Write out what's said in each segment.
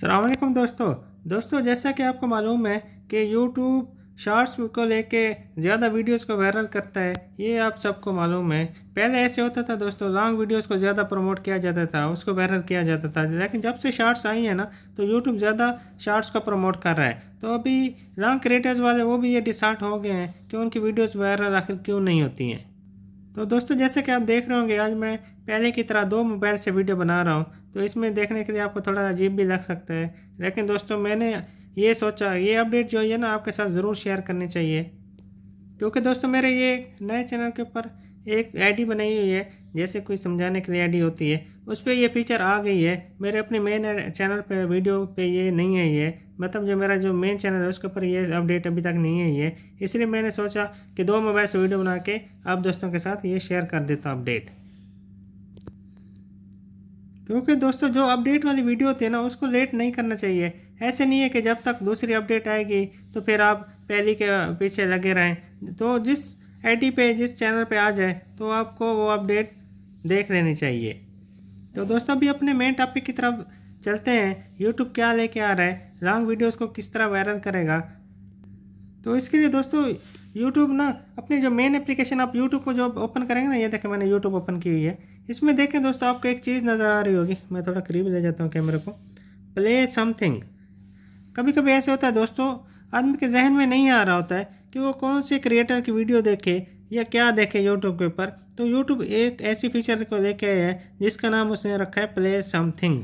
सलामकुम दोस्तों दोस्तों जैसा कि आपको मालूम है कि यूट्यूब शॉर्ट्स को लेके ज़्यादा वीडियोस को वायरल करता है ये आप सबको मालूम है पहले ऐसे होता था दोस्तों लॉन्ग वीडियोस को ज़्यादा प्रमोट किया जाता था उसको वायरल किया जाता था लेकिन जब से शॉर्ट्स आई है ना तो यूट्यूब ज़्यादा शॉर्ट्स को प्रमोट कर रहा है तो अभी लॉन्ग क्रिएटर्स वाले वो भी ये डिसार्ट हो गए हैं कि उनकी वीडियोज़ वायरल आखिर क्यों नहीं होती हैं तो दोस्तों जैसे कि आप देख रहे होंगे आज मैं पहले की तरह दो मोबाइल से वीडियो बना रहा हूँ तो इसमें देखने के लिए आपको थोड़ा अजीब भी लग सकता है लेकिन दोस्तों मैंने ये सोचा ये अपडेट जो है ना आपके साथ ज़रूर शेयर करनी चाहिए क्योंकि दोस्तों मेरे ये नए चैनल के ऊपर एक आईडी बनाई हुई है जैसे कोई समझाने के लिए आईडी होती है उस पर यह फीचर आ गई है मेरे अपने मेन चैनल पे वीडियो पे ये नहीं है ये मतलब जो मेरा जो मेन चैनल है उसके ऊपर ये अपडेट अभी तक नहीं है ये इसलिए मैंने सोचा कि दो मोबाइल से वीडियो बना के आप दोस्तों के साथ ये शेयर कर देता हूँ अपडेट क्योंकि दोस्तों जो अपडेट वाली वीडियो होती है ना उसको लेट नहीं करना चाहिए ऐसे नहीं है कि जब तक दूसरी अपडेट आएगी तो फिर आप पहली के पीछे लगे रहें तो जिस आई पे जिस चैनल पे आ जाए तो आपको वो अपडेट देख लेनी चाहिए तो दोस्तों अभी अपने मेन टॉपिक की तरफ चलते हैं यूट्यूब क्या लेके आ रहा है लॉन्ग वीडियोज़ को किस तरह वायरल करेगा तो इसके लिए दोस्तों यूट्यूब ना अपनी जो मेन एप्लीकेशन आप यूट्यूब को जो ओपन करेंगे ना ये देखें मैंने यूट्यूब ओपन की हुई है इसमें देखें दोस्तों आपको एक चीज़ नज़र आ रही होगी मैं थोड़ा करीब ले जाता हूँ कैमरे को प्ले समथिंग कभी कभी ऐसे होता है दोस्तों आदमी के जहन में नहीं आ रहा होता है कि वो कौन से क्रिएटर की वीडियो देखे या क्या देखे यूट्यूब के ऊपर तो यूट्यूब एक ऐसी फीचर को लेके आया है जिसका नाम उसने रखा है प्ले समथिंग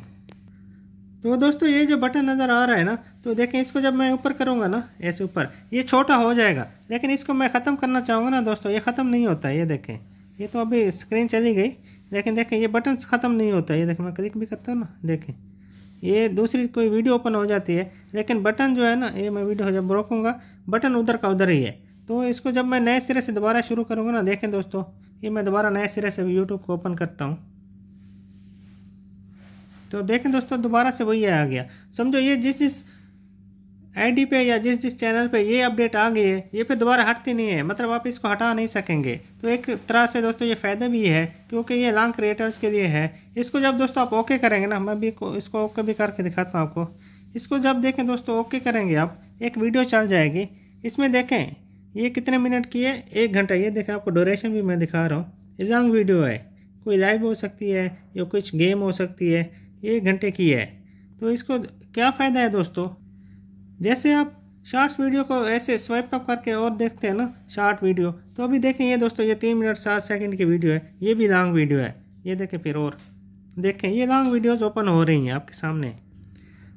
तो दोस्तों ये जो बटन नज़र आ रहा है ना तो देखें इसको जब मैं ऊपर करूँगा ना ऐसे ऊपर ये छोटा हो जाएगा लेकिन इसको मैं ख़त्म करना चाहूँगा ना दोस्तों ये ख़त्म नहीं होता ये देखें ये तो अभी स्क्रीन चली गई लेकिन देखें ये बटन ख़त्म नहीं होता ये देखें मैं क्लिक भी करता हूँ ना देखें ये दूसरी कोई वीडियो ओपन हो जाती है लेकिन बटन जो है ना ये मैं वीडियो जब रोकूँगा बटन उधर का उधर ही है तो इसको जब मैं नए सिरे से दोबारा शुरू करूँगा ना देखें दोस्तों ये मैं दोबारा नए सिरे से यूट्यूब को ओपन करता हूँ तो देखें दोस्तों दोबारा से वही आ गया समझो ये जिस जिस आईडी पे या जिस जिस चैनल पे ये अपडेट आ गई है ये फिर दोबारा हटती नहीं है मतलब आप इसको हटा नहीं सकेंगे तो एक तरह से दोस्तों ये फ़ायदा भी है क्योंकि ये लॉन्ग क्रिएटर्स के लिए है इसको जब दोस्तों आप ओके करेंगे ना मैं भी इसको ओके भी करके दिखाता हूँ आपको इसको जब देखें दोस्तों ओके करेंगे आप एक वीडियो चल जाएगी इसमें देखें ये कितने मिनट की है एक घंटा ये देखें आपको डोरेशन भी मैं दिखा रहा हूँ ये लॉन्ग वीडियो है कोई लाइव हो सकती है या कुछ गेम हो सकती है ये एक घंटे की है तो इसको क्या फ़ायदा है दोस्तों जैसे आप शॉर्ट्स वीडियो को ऐसे स्वाइप अप करके और देखते हैं ना शॉर्ट वीडियो तो अभी देखें ये दोस्तों ये तीन मिनट सात सेकंड की वीडियो है ये भी लॉन्ग वीडियो है ये देखें फिर और देखें ये लॉन्ग वीडियोस ओपन हो रही हैं आपके सामने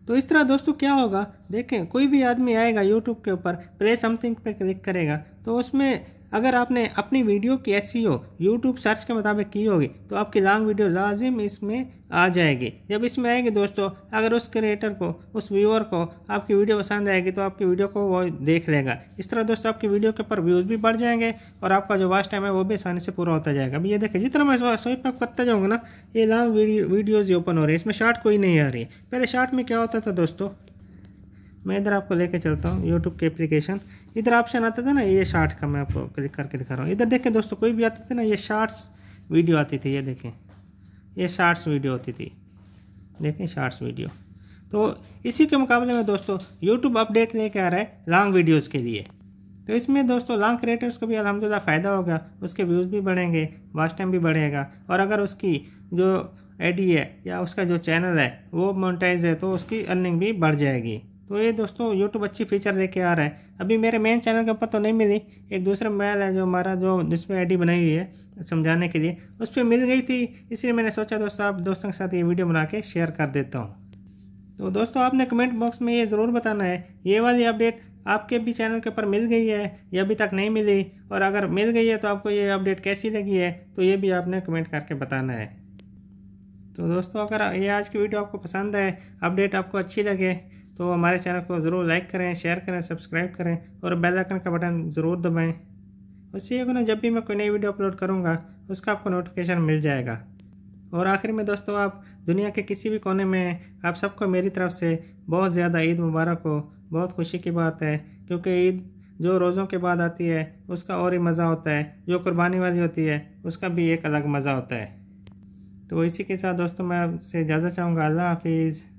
तो इस तरह दोस्तों क्या होगा देखें कोई भी आदमी आएगा यूट्यूब के ऊपर प्ले समथिंग पर क्लिक करेगा तो उसमें अगर आपने अपनी वीडियो की एस यूट्यूब सर्च के मुताबिक की होगी तो आपकी लॉन्ग वीडियो लाजिम इसमें आ जाएगी जब इसमें आएगी दोस्तों अगर उस क्रिएटर को उस व्यूअर को आपकी वीडियो पसंद आएगी तो आपकी वीडियो को वो देख लेगा इस तरह दोस्तों आपकी वीडियो के ऊपर व्यूज़ भी बढ़ जाएंगे और आपका जो वास्ट टाइम है वो भी आसानी से पूरा होता जाएगा अब ये देखिए जितना मैं स्वीप करता जाऊँगा ना ये लॉन्ग वीडियोज़ ओपन हो रही है इसमें शार्ट कोई नहीं आ रही है पहले शार्ट में क्या होता था दोस्तों मैं इधर आपको लेके चलता हूँ यूट्यूब के एप्लीकेशन इधर ऑप्शन आता था ना ये शार्ट का मैं आपको क्लिक करके दिखा रहा हूँ इधर देखें दोस्तों कोई भी आता था ना ये शार्ट्स वीडियो आती थी ये देखें ये शार्ट्स वीडियो होती थी देखें शार्ट्स वीडियो तो इसी के मुकाबले में दोस्तों यूट्यूब अपडेट लेके आ रहा है लॉन्ग वीडियोज़ के लिए तो इसमें दोस्तों लॉन्ग क्रिएटर्स को भी अलहमदिल्ला फ़ायदा होगा उसके व्यूज़ भी बढ़ेंगे वॉच टाइम भी बढ़ेगा और अगर उसकी जो एडी है या उसका जो चैनल है वो मोनिटाइज है तो उसकी अर्निंग भी बढ़ जाएगी तो ये दोस्तों यूट्यूब अच्छी फीचर लेके आ रहा है अभी मेरे मेन चैनल के ऊपर तो नहीं मिली एक दूसरा मोबाइल है जो हमारा जो जिसमें आईडी बनाई हुई है समझाने के लिए उस पर मिल गई थी इसलिए मैंने सोचा दोस्तों आप दोस्तों के साथ ये वीडियो बना के शेयर कर देता हूँ तो दोस्तों आपने कमेंट बॉक्स में ये ज़रूर बताना है ये वाली अपडेट आपके भी चैनल के ऊपर मिल गई है या अभी तक नहीं मिली और अगर मिल गई है तो आपको ये अपडेट कैसी लगी है तो ये भी आपने कमेंट करके बताना है तो दोस्तों अगर ये आज की वीडियो आपको पसंद है अपडेट आपको अच्छी लगे तो हमारे चैनल को ज़रूर लाइक करें शेयर करें सब्सक्राइब करें और बेल आइकन का बटन ज़रूर दबाएं उससे ना जब भी मैं कोई नई वीडियो अपलोड करूँगा उसका आपको नोटिफिकेशन मिल जाएगा और आखिर में दोस्तों आप दुनिया के किसी भी कोने में आप सबको मेरी तरफ से बहुत ज़्यादा ईद मुबारक हो बहुत खुशी की बात है क्योंकि ईद जो रोज़ों के बाद आती है उसका और ही मज़ा होता है जो कुर्बानी वाली होती है उसका भी एक अलग मज़ा होता है तो इसी के साथ दोस्तों मैं आपसे इजाज़त चाहूँगा अल्लाह हाफिज़